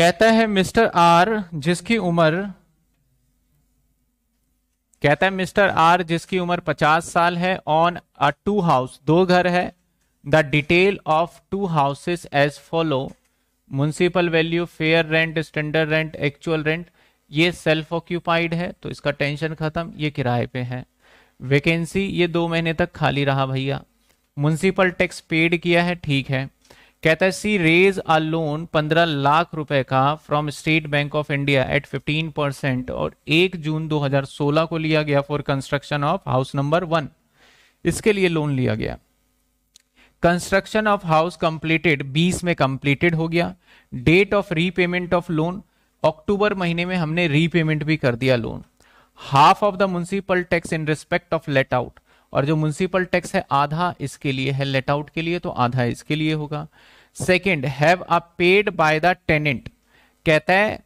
कहता है mister are जिसकी उम्र कहता है मिस्टर आर जिसकी उम्र 50 साल है ऑन अ टू हाउस दो घर है the detail of two houses as follow municipal value fair rent standard rent actual rent ये सेल्फ ऑक्यूपाइड है तो इसका टेंशन खत्म ये किराए पे है वैकेंसी ये दो महीने तक खाली रहा भैया म्यूनसिपल टैक्स पेड किया है ठीक है कहता है सी रेज अ लोन पंद्रह लाख रुपए का from state bank of India at fifteen percent और एक जून 2016 को लिया गया for construction of house number one इसके लिए लोन लिया गया कंस्ट्रक्शन ऑफ हाउस कंप्लीटेड 20 में कंप्लीटेड हो गया date of repayment of loan अक्टूबर महीने में हमने रीपेमेंट भी कर दिया loan half of the municipal tax in respect of let out और जो म्यूनसिपल टैक्स है आधा इसके लिए है लेट आउट के लिए तो आधा इसके लिए होगा second have a paid by the tenant कहता है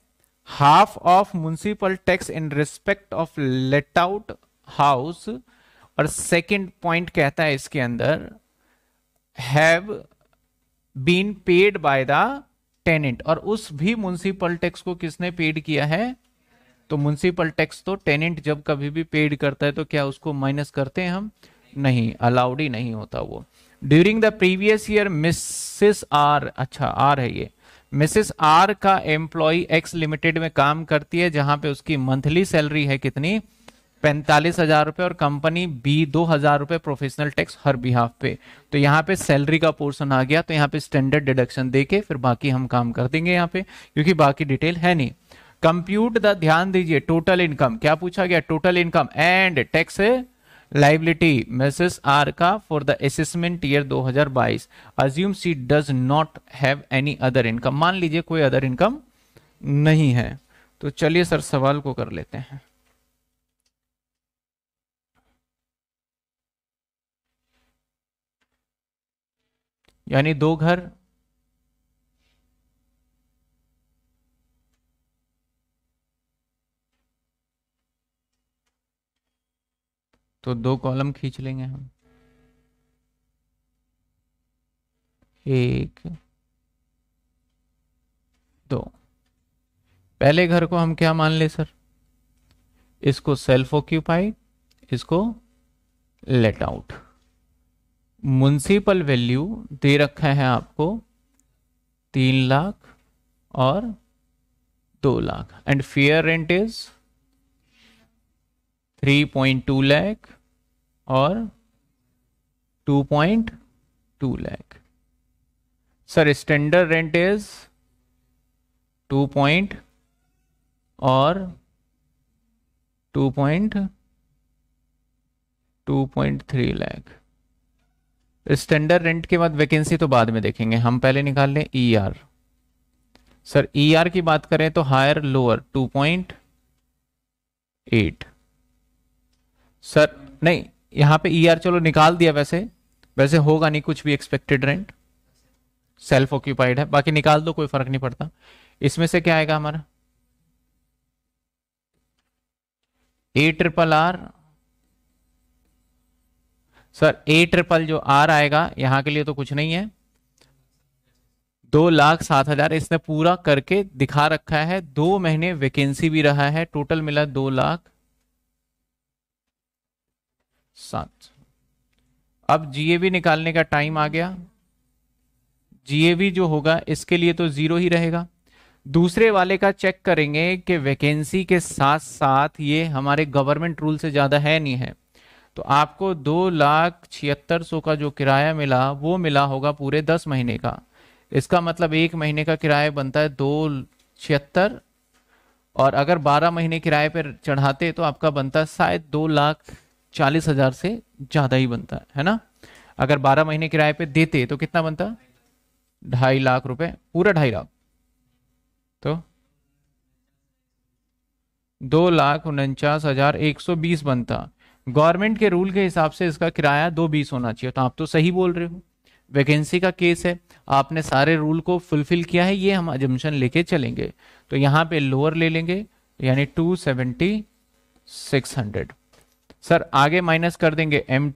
half of municipal tax in respect of let out house और सेकेंड पॉइंट कहता है इसके अंदर have been paid by the tenant और उस भी म्यूनसिपल टैक्स को किसने पेड किया है तो म्यूनसिपल टैक्स तो टेनेंट जब कभी भी पेड करता है तो क्या उसको माइनस करते हैं हम नहीं अलाउड ही नहीं होता वो during the previous year Mrs R अच्छा आर है ये मिसिस आर का एम्प्लॉय एक्स लिमिटेड में काम करती है जहां पे उसकी मंथली सैलरी है कितनी पैंतालीस हजार रुपए और कंपनी बी दो हजार रुपए प्रोफेशनल टैक्स हर बिहाफ पे तो यहाँ पे सैलरी का पोर्शन आ गया तो यहाँ पे स्टैंडर्ड डिडक्शन देके फिर बाकी हम काम कर देंगे यहाँ पे क्योंकि बाकी डिटेल है नहीं कंप्यूट द ध्यान दीजिए टोटल इनकम क्या पूछा गया total income and tax liability Mrs R का for the assessment year 2022 assume she does not have any other income मान लीजिए कोई अदर इनकम नहीं है तो चलिए सर सवाल को कर लेते हैं यानी दो घर तो दो कॉलम खींच लेंगे हम एक दो पहले घर को हम क्या मान ले सर इसको सेल्फ ऑक्यूपाइड इसको लेट आउट म्यूनसिपल वैल्यू दे रखा है आपको तीन लाख और दो lakh and fair rent is 3.2 lakh और 2.2 lakh sir standard rent is 2 point और 2 पॉइंट 2.3 लाख स्टैंडर्ड रेंट के बाद वैकेंसी तो बाद में देखेंगे हम पहले निकाल लें E R sir E R की बात करें तो हायर लोअर 2.8 सर नहीं यहां पे ई e चलो निकाल दिया वैसे वैसे होगा नहीं कुछ भी एक्सपेक्टेड रेंट सेल्फ ऑक्यूपाइड है बाकी निकाल दो कोई फर्क नहीं पड़ता इसमें से क्या आएगा हमारा A triple R sir A triple जो आर आएगा यहां के लिए तो कुछ नहीं है दो लाख सात हजार इसने पूरा करके दिखा रखा है दो महीने वैकेंसी भी रहा है टोटल मिला दो लाख सात अब जीएवी निकालने का टाइम आ गया जीएबी जो होगा इसके लिए तो जीरो ही रहेगा दूसरे वाले का चेक करेंगे कि वैकेंसी के साथ साथ ये हमारे गवर्नमेंट रूल से ज़्यादा है नहीं है तो आपको दो लाख छिहत्तर सौ का जो किराया मिला वो मिला होगा पूरे दस महीने का इसका मतलब एक महीने का किराया बनता है दो छिहत्तर और अगर बारह महीने किराए पर चढ़ाते तो आपका बनता शायद दो लाख चालीस हजार से ज्यादा ही बनता है ना अगर बारह महीने किराए पे देते तो कितना बनता ढाई लाख रुपए पूरा ढाई लाख तो दो लाख उनचास हजार एक सौ बीस बनता गवर्नमेंट के रूल के हिसाब से इसका किराया दो बीस होना चाहिए तो आप तो सही बोल रहे हो वैकेंसी का केस है आपने सारे रूल को फुलफिल किया है ये हम एजम्पन लेके चलेंगे तो यहाँ पे लोअर ले लेंगे यानी two seventy six hundred sir आगे माइनस कर देंगे एम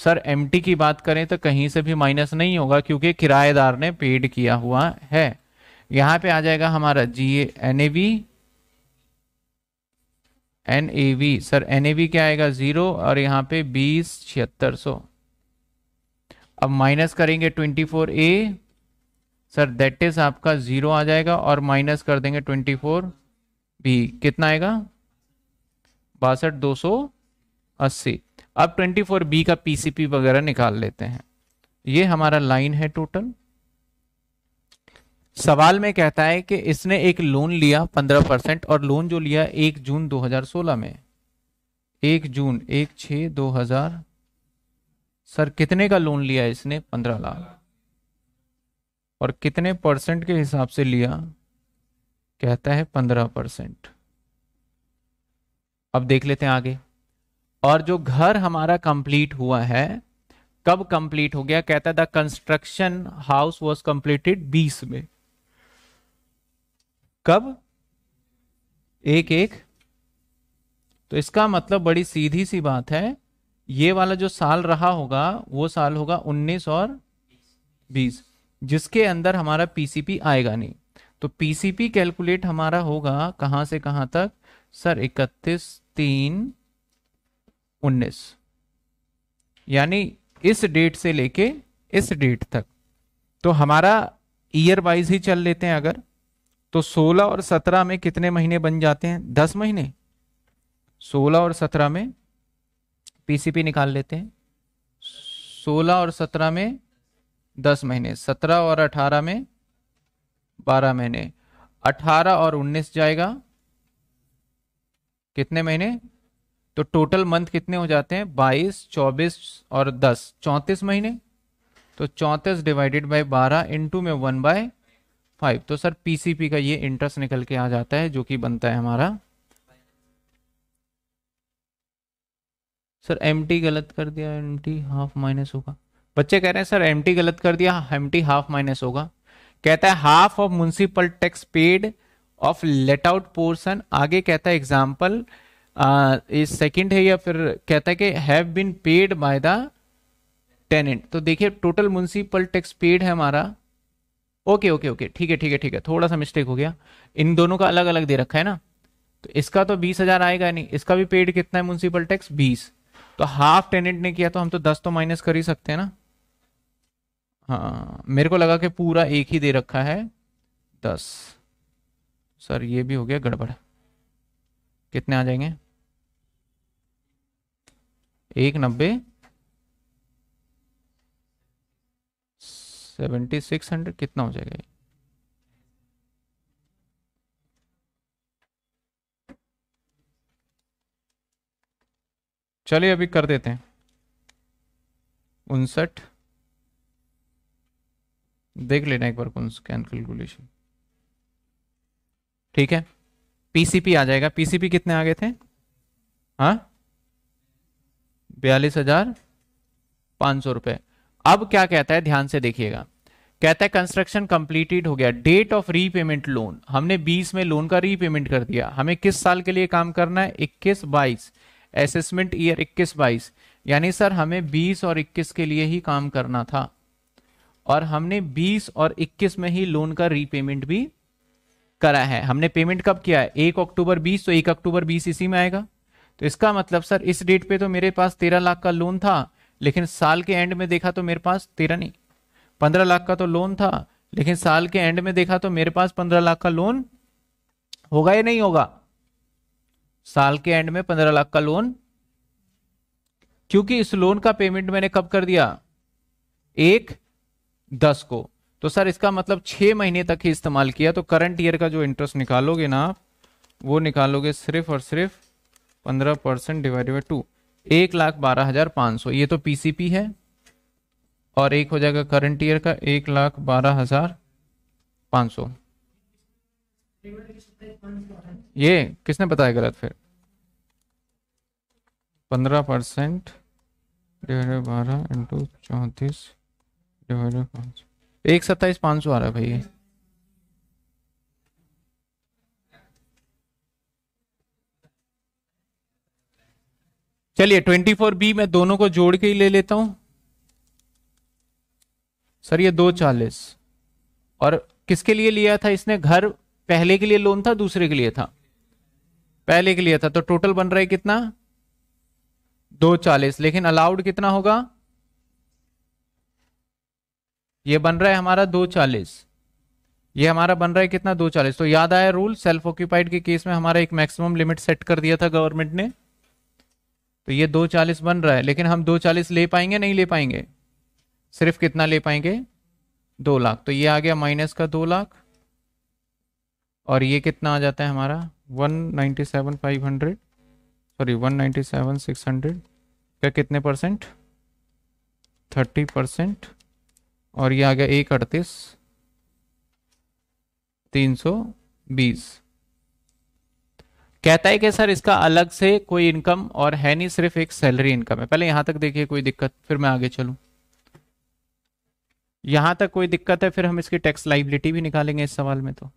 सर एम की बात करें तो कहीं से भी माइनस नहीं होगा क्योंकि किराएदार ने पेड किया हुआ है यहां पे आ जाएगा हमारा G N A V N A V sir N A V क्या आएगा जीरो और यहाँ पे बीस छिहत्तर सौ अब माइनस करेंगे twenty four A sir that is आपका जीरो आ जाएगा और माइनस कर देंगे ट्वेंटी फोर बी कितना आएगा बासठ दो सौ अस्सी अब बी का पीसीपी वगैरह निकाल लेते हैं ये हमारा लाइन है टोटल सवाल में कहता है कि इसने एक लोन लिया पंद्रह परसेंट और लोन जो लिया एक जून दो हजार सोलह में एक जून एक छ दो हजार सर कितने का लोन लिया इसने पंद्रह लाख और कितने परसेंट के हिसाब से लिया कहता है पंद्रह परसेंट अब देख लेते हैं आगे और जो घर हमारा कंप्लीट हुआ है कब कंप्लीट हो गया कहता है the construction house was completed बीस में कब एक एक तो इसका मतलब बड़ी सीधी सी बात है ये वाला जो साल रहा होगा वो साल होगा उन्नीस और बीस जिसके अंदर हमारा पीसीपी आएगा नहीं तो पीसीपी कैलकुलेट हमारा होगा कहां से कहां तक सर इकतीस तीन उन्नीस यानी इस डेट से लेके इस डेट तक तो हमारा ईयर वाइज ही चल लेते हैं अगर तो 16 और 17 में कितने महीने बन जाते हैं 10 महीने 16 और 17 में पीसीपी निकाल लेते हैं 16 और 17 में 10 महीने 17 और 18 में 12 महीने 18 और 19 जाएगा कितने महीने तो टोटल मंथ कितने हो जाते हैं बाईस चौबीस और दस चौंतीस महीने तो चौंतीस डिवाइडेड बाई बारह इंटू में वन बाय फाइव तो सर पीसीपी का ये इंटरेस्ट निकल के आ जाता है जो कि बनता है हमारा सर एम गलत कर दिया एम हाफ माइनस होगा बच्चे कह रहे हैं सर एम गलत कर दिया एम हाफ माइनस होगा कहता है half of municipal tax paid of let out portion आगे कहता है एग्जाम्पल सेकंड है या फिर कहता है कि have been paid by the tenant तो देखिए टोटल म्यूनसिपल टैक्स पेड है हमारा ओके ओके ओके ठीक है ठीक है ठीक है थोड़ा सा मिस्टेक हो गया इन दोनों का अलग अलग दे रखा है ना तो इसका तो बीस हजार आएगा नहीं इसका भी पेड कितना है म्यूनसिपल टैक्स बीस तो हाफ टेनेंट ने किया तो हम तो दस तो माइनस कर ही सकते हैं ना हाँ मेरे को लगा कि पूरा एक ही दे रखा है दस सर ये भी हो गया गड़बड़ कितने आ जाएंगे एक नब्बे सेवेंटी सिक्स हंड्रेड कितना हो जाएगा ये चलिए अभी कर देते हैं उनसठ देख लेना एक बार कौन कैलकुलेशन ठीक है पीसीपी आ जाएगा पीसीपी कितने आ गए थे हाँ बयालीस हजार पांच सौ रुपए अब क्या कहता है ध्यान से देखिएगा कहता है कंस्ट्रक्शन कंप्लीटेड हो गया डेट ऑफ रीपेमेंट लोन हमने 20 में लोन का रीपेमेंट कर दिया हमें किस साल के लिए काम करना है इक्कीस बाईस असेसमेंट ईयर इक्कीस बाईस यानी सर हमें 20 और 21 के लिए ही काम करना था और हमने 20 और 21 में ही लोन का रीपेमेंट भी करा है हमने पेमेंट कब किया है एक अक्टूबर 20 तो एक अक्टूबर 20 इसी में आएगा तो इसका मतलब सर इस डेट पे तो मेरे पास तेरह लाख का लोन था लेकिन साल के एंड में देखा तो मेरे पास तेरह नहीं पंद्रह लाख का तो लोन था लेकिन साल के एंड में देखा तो मेरे पास पंद्रह लाख का लोन होगा या नहीं होगा साल के एंड में पंद्रह लाख का लोन क्योंकि इस लोन का पेमेंट मैंने कब कर दिया एक दस को तो सर इसका मतलब छह महीने तक ही इस्तेमाल किया तो करंट ईयर का जो इंटरेस्ट निकालोगे ना आप वो निकालोगे सिर्फ और सिर्फ पंद्रह परसेंट डिवाइड बाई टू एक लाख बारह हजार पाँच सौ ये तो पीसीपी है और एक हो जाएगा करंट ईयर का एक लाख बारह हजार पाँच सौ ये किसने बताया गलत फिर पंद्रह परसेंट डिवाइड बारह इंटू चौंतीस डिवाइड पाँच एक सत्ताईस पाँच सौ आ रहा है भैया चलिए ट्वेंटी फोर बी मैं दोनों को जोड़ के ही ले लेता हूं सर ये दो चालीस और किसके लिए लिया था इसने घर पहले के लिए लोन था दूसरे के लिए था पहले के लिए था तो टोटल बन रहा है कितना दो चालीस लेकिन अलाउड कितना होगा ये बन रहा है हमारा दो चालीस ये हमारा बन रहा है कितना दो चालीस तो याद आया रूल सेल्फ ऑक्यूपाइड के केस में हमारा एक मैक्सिमम लिमिट सेट कर दिया था गवर्नमेंट ने तो ये दो चालीस बन रहा है लेकिन हम दो चालीस ले पाएंगे नहीं ले पाएंगे सिर्फ कितना ले पाएंगे दो लाख तो ये आ गया माइनस का दो लाख और ये कितना आ जाता है हमारा one ninety seven five hundred sorry one ninety seven six hundred का कितने परसेंट थर्टी परसेंट और ये आ गया एक अड़तीस तीन सौ बीस कहता है कि सर इसका अलग से कोई इनकम और है नहीं सिर्फ एक सैलरी इनकम है पहले यहां तक देखिए कोई दिक्कत फिर मैं आगे चलू यहां तक कोई दिक्कत है फिर हम इसकी टैक्स लाइबिलिटी भी निकालेंगे इस सवाल में तो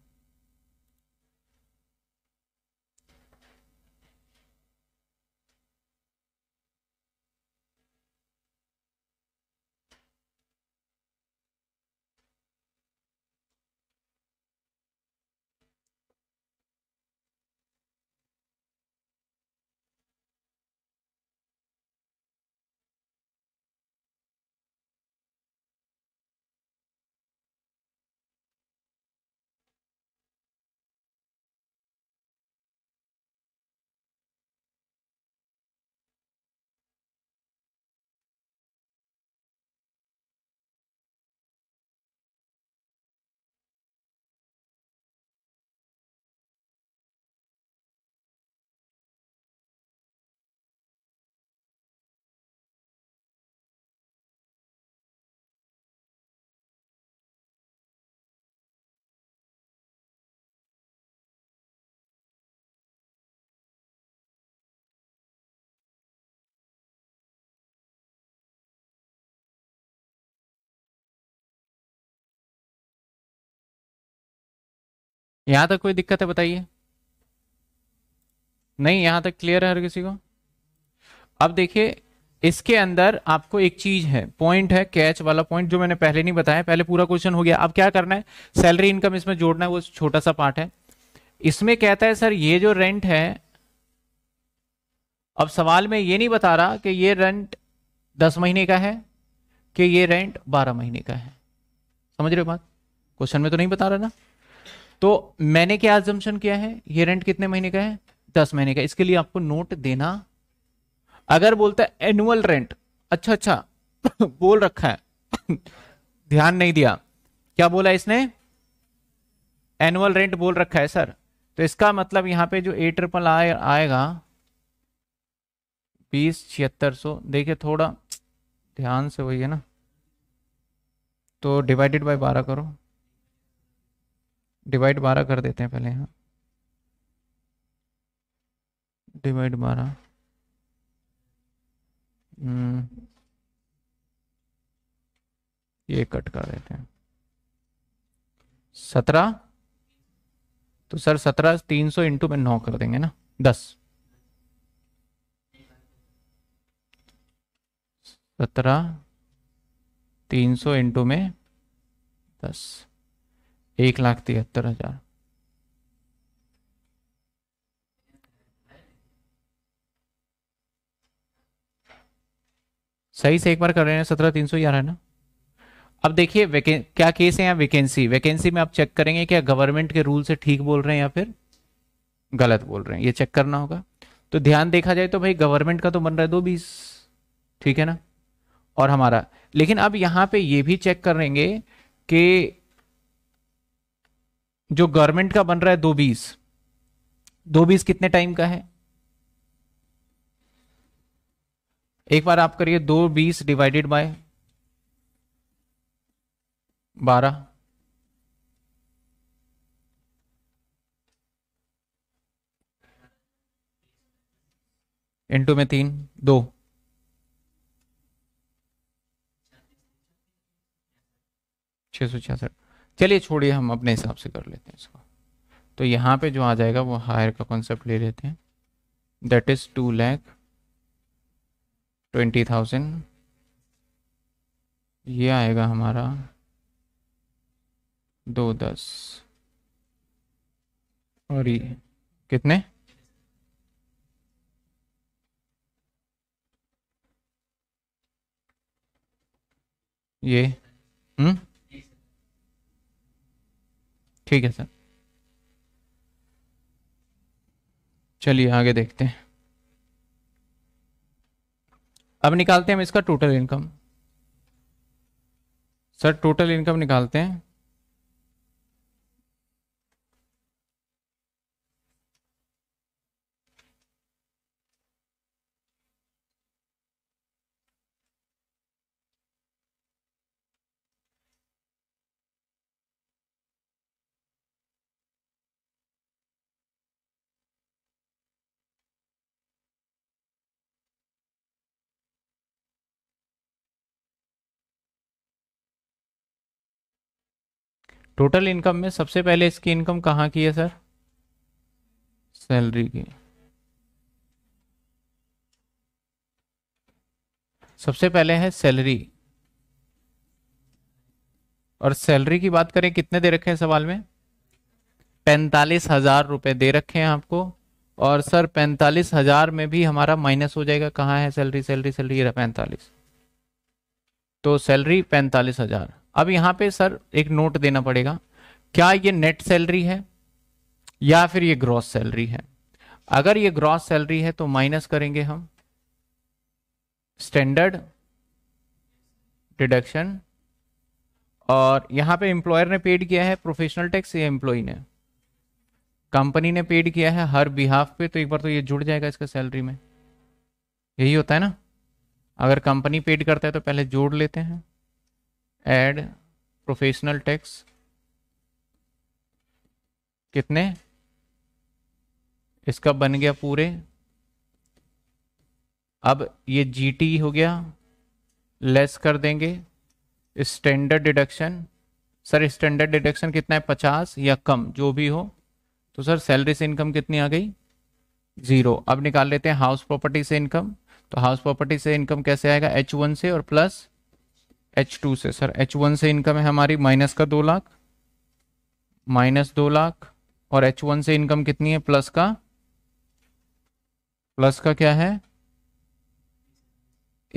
यहां तक कोई दिक्कत है बताइए नहीं यहां तक क्लियर है हर किसी को अब देखिए इसके अंदर आपको एक चीज है पॉइंट है कैच वाला पॉइंट जो मैंने पहले नहीं बताया पहले पूरा क्वेश्चन हो गया अब क्या करना है सैलरी इनकम इसमें जोड़ना है वो छोटा सा पार्ट है इसमें कहता है सर ये जो रेंट है अब सवाल में ये नहीं बता रहा कि ये रेंट दस महीने का है कि ये रेंट बारह महीने का है समझ रहे हो बात क्वेश्चन में तो नहीं बता रहा ना तो मैंने क्या एजम्पन किया है ये रेंट कितने महीने का है दस महीने का इसके लिए आपको नोट देना अगर बोलता है एनुअल रेंट अच्छा अच्छा बोल रखा है ध्यान नहीं दिया क्या बोला इसने एनुअल रेंट बोल रखा है सर तो इसका मतलब यहां पे जो ए ट्रिपल आए आएगा बीस छिहत्तर सो देखिए थोड़ा ध्यान से वही है ना तो डिवाइडेड बाय बारह करो डिवाइड बारह कर देते हैं पहले यहाँ डिवाइड बारह हम्म। ये कट कर देते हैं सत्रह तो सर सत्रह तीन सौ इंटू में नौ कर देंगे ना दस सत्रह तीन सौ इंटू में दस एक लाख तिहत्तर हजार सही से एक बार कर रहे हैं सत्रह तीन सौ ग्यारह ना अब देखिए क्या केस है यहाँ वैकेंसी वैकेंसी में आप चेक करेंगे क्या गवर्नमेंट के रूल से ठीक बोल रहे हैं या फिर गलत बोल रहे हैं ये चेक करना होगा तो ध्यान देखा जाए तो भाई गवर्नमेंट का तो बन रहा है दो बीस ठीक है ना और हमारा लेकिन अब यहाँ पे ये भी चेक करेंगे कि जो गवर्नमेंट का बन रहा है दो बीस दो बीस कितने टाइम का है एक बार आप करिए दो बीस डिवाइडेड बाय बारह इंटू में तीन दो छह सौ छियासठ चलिए छोड़िए हम अपने हिसाब से कर लेते हैं इसको तो यहाँ पे जो आ जाएगा वो हायर का कॉन्सेप्ट ले लेते हैं that is two lakh twenty thousand ये आएगा हमारा दो दस और ये कितने ये हम्म ठीक है सर चलिए आगे देखते हैं अब निकालते हैं हम इसका total income sir total income निकालते हैं टोटल इनकम में सबसे पहले इसकी इनकम कहाँ की है सर सैलरी की सबसे पहले है सैलरी और सैलरी की बात करें कितने दे रखे हैं सवाल में पैंतालीस हजार रुपये दे रखे हैं आपको और सर पैंतालीस हजार में भी हमारा माइनस हो जाएगा कहाँ है सैलरी सैलरी सैलरी पैंतालीस तो सैलरी पैंतालीस हजार अब यहां पे सर एक नोट देना पड़ेगा क्या ये नेट सैलरी है या फिर ये ग्रॉस सैलरी है अगर ये ग्रॉस सैलरी है तो माइनस करेंगे हम स्टैंडर्ड डिडक्शन और यहां पे एम्प्लॉयर ने पेड किया है प्रोफेशनल टैक्स या एम्प्लॉय ने कंपनी ने पेड किया है हर बिहाफ पे तो एक बार तो ये जुड़ जाएगा इसका सैलरी में यही होता है ना अगर कंपनी पेड करता है तो पहले जोड़ लेते हैं एड प्रोफेशनल टैक्स कितने इसका बन गया पूरे अब ये जी e हो गया लेस कर देंगे standard deduction sir standard deduction कितना है पचास या कम जो भी हो तो सर सैलरी से इनकम कितनी आ गई ज़ीरो अब निकाल लेते हैं हाउस प्रॉपर्टी से इनकम तो हाउस प्रॉपर्टी से इनकम कैसे आएगा एच वन से और प्लस एच टू से सर एच वन से इनकम है हमारी माइनस का दो लाख माइनस दो लाख और एच वन से इनकम कितनी है प्लस का प्लस का क्या है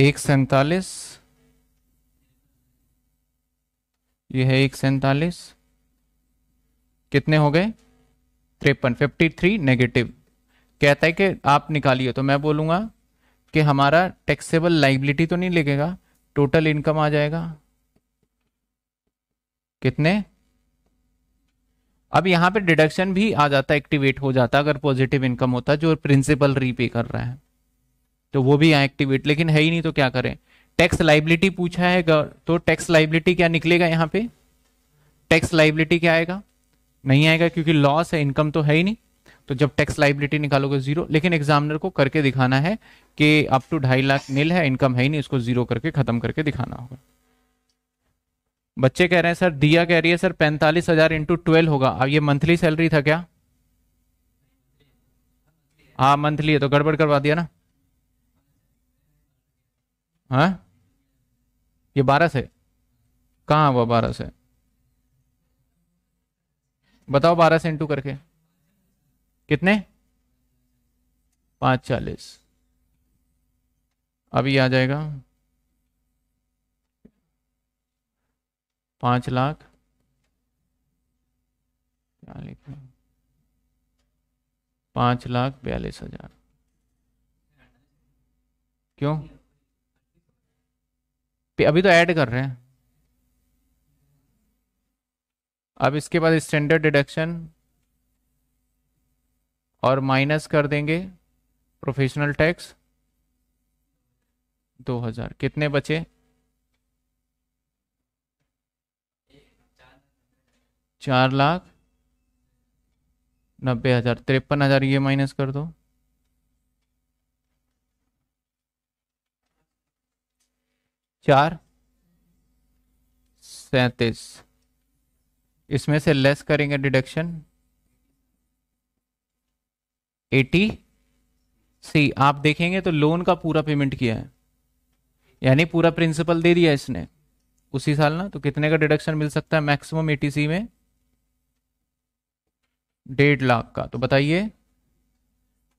एक सैतालीस ये है एक सैतालीस कितने हो गए त्रेपन फिफ्टी थ्री नेगेटिव कहता है कि आप निकालिए तो मैं बोलूंगा कि हमारा टैक्सेबल लाइबिलिटी तो नहीं लिखेगा टोटल इनकम आ जाएगा कितने अब यहां पे डिडक्शन भी आ जाता एक्टिवेट हो जाता अगर पॉजिटिव इनकम होता जो प्रिंसिपल रीपे कर रहा है तो वो भी यहां एक्टिवेट लेकिन है ही नहीं तो क्या करें टैक्स लाइबिलिटी पूछा है तो टैक्स लाइबिलिटी क्या निकलेगा यहां पे टैक्स लाइबिलिटी क्या आएगा नहीं आएगा क्योंकि लॉस है इनकम तो है ही नहीं तो जब टैक्स लाइबिलिटी निकालोगे जीरो लेकिन एग्जामिनर को करके दिखाना है कि अप टू ढाई लाख नील है इनकम है ही नहीं इसको जीरो करके खत्म करके दिखाना होगा बच्चे कह रहे हैं सर दिया कह रही है सर पैंतालीस हजार इंटू ट्वेल्व होगा अब ये मंथली सैलरी था क्या हाँ मंथली है तो गड़बड़ करवा दिया ना है हाँ? ये बारह से कहाँ हुआ बारह से बताओ बारह से इंटू करके कितने पांच चालीस अभी आ जाएगा पांच लाख क्या लिखा पांच लाख बयालीस हजार क्यों अभी तो ऐड कर रहे हैं अब इसके बाद स्टैंडर्ड डिडक्शन और माइनस कर देंगे प्रोफेशनल टैक्स 2000 कितने बचे चार लाख नब्बे हजार तिरपन हजार ये माइनस कर दो चार सैतीस इसमें से लेस करेंगे डिडक्शन एटी सी आप देखेंगे तो लोन का पूरा पेमेंट किया है यानी पूरा प्रिंसिपल दे दिया इसने उसी साल ना तो कितने का डिडक्शन मिल सकता है मैक्सिमम एटीसी में डेढ़ लाख का तो बताइए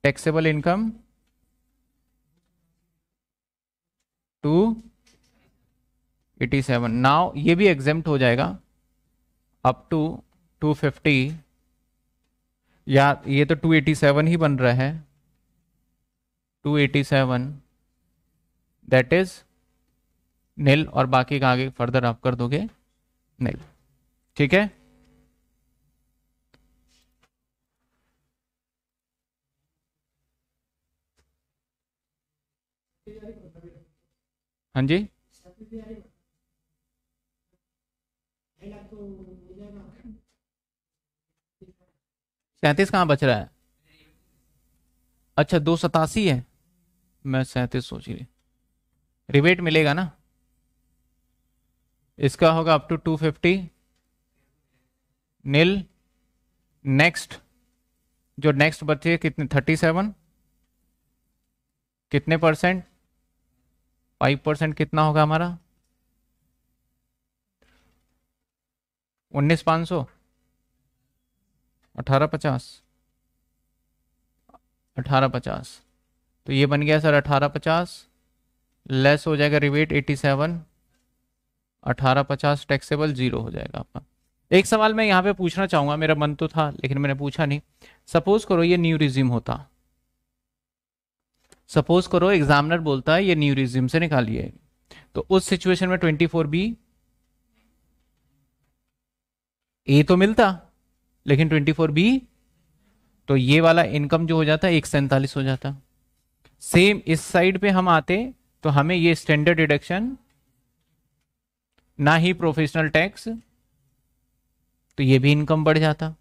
taxable income two eighty seven now ये भी एग्जाम हो जाएगा अप टू टू फिफ्टी या ये तो 287 ही बन रहा है 287 दैट इज नील और बाकी का आगे फर्दर आप कर दोगे नील ठीक है हाँ जी सैंतीस कहाँ बच रहा है अच्छा दो सतासी है मैं सैंतीस सोच रही रिबेट मिलेगा ना इसका होगा up to two fifty nil next जो नेक्स्ट बचे कितने थर्टी सेवन कितने परसेंट फाइव परसेंट कितना होगा हमारा उन्नीस पाँच सौ अठारह पचास अठारह पचास तो ये बन गया सर अठारह पचास लेस हो जाएगा रिवेट एटी सेवन अठारह पचास टैक्सेबल जीरो हो जाएगा आपका एक सवाल मैं यहाँ पे पूछना चाहूंगा मेरा मन तो था लेकिन मैंने पूछा नहीं सपोज करो ये न्यू रिज्यूम होता सपोज करो एग्जामिनर बोलता है ये न्यू रिज्यूम से निकालिए तो उस सिचुएशन में ट्वेंटी फोर बी ए तो मिलता लेकिन ट्वेंटी फोर बी तो ये वाला इनकम जो हो जाता है एक सैंतालीस हो जाता सेम इस साइड पे हम आते तो हमें ये स्टैंडर्ड डिडक्शन ना ही प्रोफेशनल टैक्स तो ये भी इनकम बढ़ जाता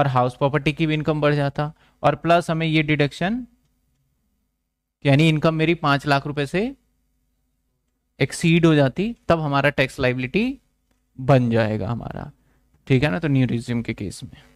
और हाउस प्रॉपर्टी की भी इनकम बढ़ जाता और प्लस हमें ये डिडक्शन यानी इनकम मेरी पांच लाख रुपए से एक्सीड हो जाती तब हमारा टैक्स लाइबिलिटी बन जाएगा हमारा ठीक है ना तो न्यू रिज्यूम के केस में